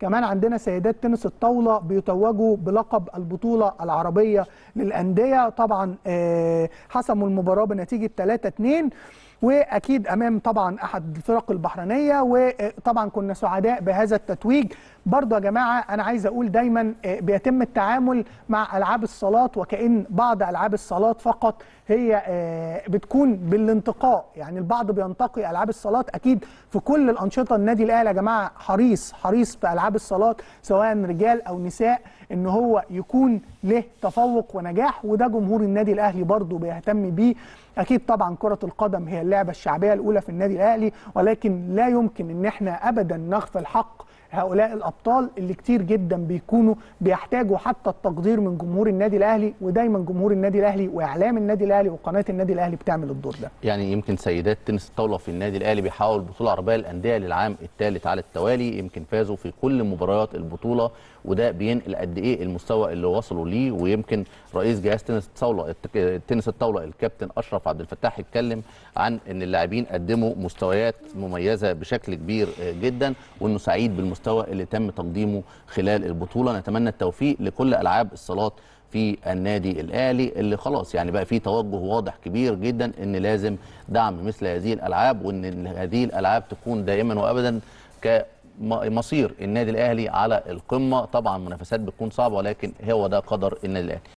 كمان عندنا سيدات تنس الطاوله بيتوجوا بلقب البطوله العربيه للانديه طبعا آه، حسموا المباراه بنتيجه 3 2 واكيد امام طبعا احد الفرق البحرينيه وطبعا آه، كنا سعداء بهذا التتويج برضه يا جماعه انا عايز اقول دايما آه، بيتم التعامل مع العاب الصالات وكان بعض العاب الصالات فقط هي بتكون بالانتقاء يعني البعض بينتقي العاب الصالات اكيد في كل الانشطه النادي الاهلي يا جماعه حريص حريص في العاب الصالات سواء رجال او نساء ان هو يكون له تفوق ونجاح نجاح وده جمهور النادي الاهلي برضه بيهتم بيه اكيد طبعا كره القدم هي اللعبه الشعبيه الاولى في النادي الاهلي ولكن لا يمكن ان احنا ابدا نغفل حق هؤلاء الابطال اللي كتير جدا بيكونوا بيحتاجوا حتى التقدير من جمهور النادي الاهلي ودايما جمهور النادي الاهلي واعلام النادي الاهلي وقناه النادي الاهلي بتعمل الدور ده يعني يمكن سيدات تنس الطاوله في النادي الاهلي بيحاول البطوله العربيه للانديه للعام الثالث على التوالي يمكن فازوا في كل مباريات البطوله وده بينقل قد ايه المستوى اللي وصلوا ليه ويمكن رئيس جهاز تنس الطاوله تنس الطاوله الكابتن اشرف عبد الفتاح اتكلم عن ان اللاعبين قدموا مستويات مميزه بشكل كبير جدا وانه سعيد بالمستوى المستوى اللي تم تقديمه خلال البطوله نتمنى التوفيق لكل العاب الصالات في النادي الاهلي اللي خلاص يعني بقى في توجه واضح كبير جدا ان لازم دعم مثل هذه الالعاب وان هذه الالعاب تكون دائما وابدا ك مصير النادي الاهلي على القمه طبعا منافسات بتكون صعبه ولكن هو ده قدر النادي الاهلي